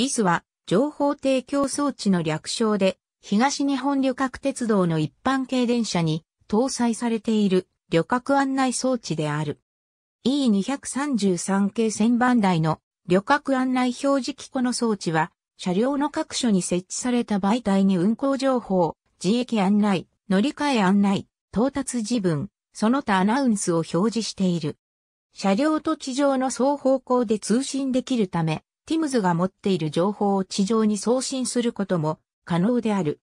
ビスは情報提供装置の略称で東日本旅客鉄道の一般系電車に搭載されている旅客案内装置である。E233 系1000番台の旅客案内表示機この装置は車両の各所に設置された媒体に運行情報、自駅案内、乗り換え案内、到達時分、その他アナウンスを表示している。車両と地上の双方向で通信できるため、ティムズが持っている情報を地上に送信することも可能である。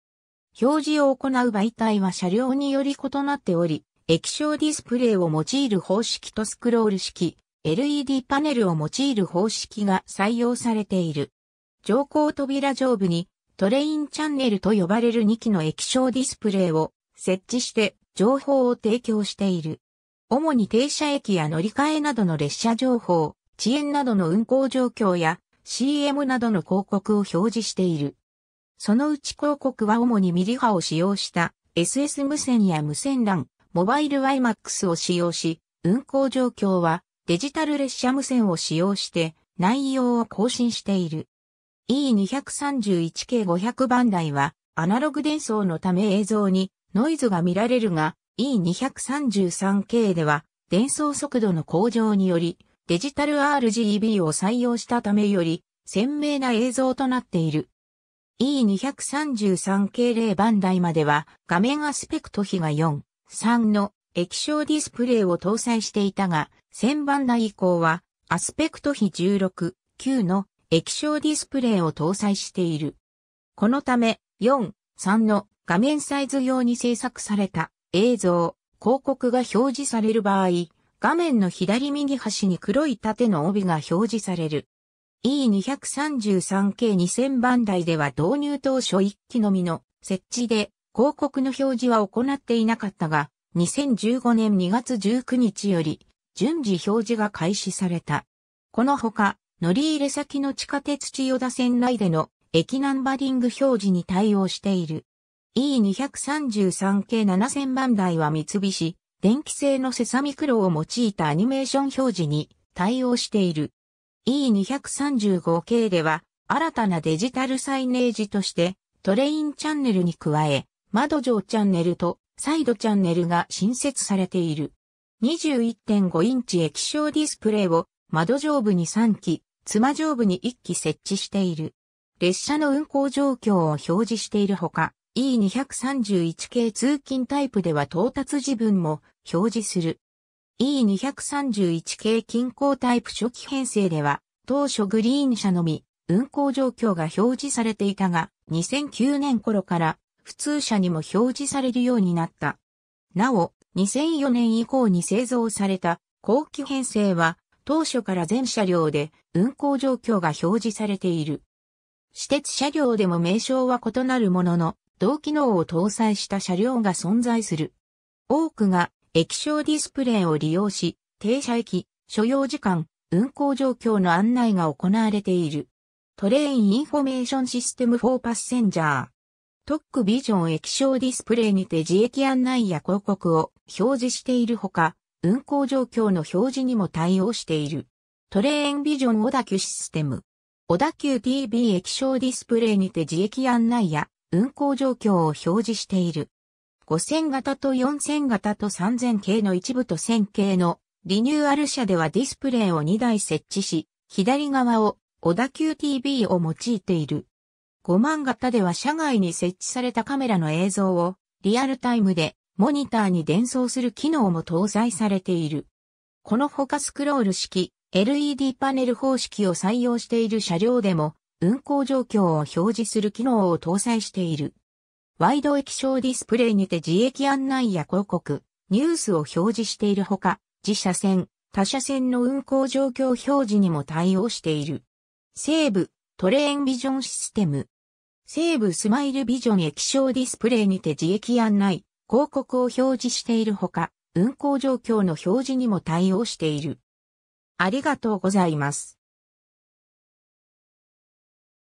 表示を行う媒体は車両により異なっており、液晶ディスプレイを用いる方式とスクロール式、LED パネルを用いる方式が採用されている。乗降扉上部にトレインチャンネルと呼ばれる2機の液晶ディスプレイを設置して情報を提供している。主に停車駅や乗り換えなどの列車情報、遅延などの運行状況や CM などの広告を表示している。そのうち広告は主にミリ波を使用した SS 無線や無線 LAN、モバイル YMAX を使用し、運行状況はデジタル列車無線を使用して内容を更新している。E231 系500番台はアナログ伝送のため映像にノイズが見られるが E233 系では伝送速度の向上によりデジタル RGB を採用したためより鮮明な映像となっている。E233 系0番台までは画面アスペクト比が4、3の液晶ディスプレイを搭載していたが、1000番台以降はアスペクト比16、9の液晶ディスプレイを搭載している。このため4、3の画面サイズ用に制作された映像、広告が表示される場合、画面の左右端に黒い縦の帯が表示される。E233 系2000番台では導入当初1機のみの設置で広告の表示は行っていなかったが、2015年2月19日より順次表示が開始された。このほか、乗り入れ先の地下鉄千代田線内での駅ナンバリング表示に対応している。E233 系7000番台は三菱、電気製のセサミクロを用いたアニメーション表示に対応している。E235 系では新たなデジタルサイネージとしてトレインチャンネルに加え窓上チャンネルとサイドチャンネルが新設されている。21.5インチ液晶ディスプレイを窓上部に3機、妻上部に1機設置している。列車の運行状況を表示しているほか、E231 系通勤タイプでは到達時分も表示する。E231 系近郊タイプ初期編成では、当初グリーン車のみ、運行状況が表示されていたが、2009年頃から普通車にも表示されるようになった。なお、2004年以降に製造された後期編成は、当初から全車両で運行状況が表示されている。私鉄車両でも名称は異なるものの、同機能を搭載した車両が存在する。多くが液晶ディスプレイを利用し、停車駅、所要時間、運行状況の案内が行われている。トレインインフォメーションシステム4パッセンジャー。特区ビジョン液晶ディスプレイにて自駅案内や広告を表示しているほか、運行状況の表示にも対応している。トレーンビジョン小田急システム。小田急 TV 液晶ディスプレイにて自駅案内や運行状況を表示している。5000型と4000型と3000系の一部と1000系のリニューアル車ではディスプレイを2台設置し、左側を小田急 TV を用いている。5万型では車外に設置されたカメラの映像をリアルタイムでモニターに伝送する機能も搭載されている。このほかスクロール式 LED パネル方式を採用している車両でも運行状況を表示する機能を搭載している。ワイド液晶ディスプレイにて自駅案内や広告、ニュースを表示しているほか、自社線、他社線の運行状況表示にも対応している。西部トレーンビジョンシステム。西部スマイルビジョン液晶ディスプレイにて自駅案内、広告を表示しているほか、運行状況の表示にも対応している。ありがとうございます。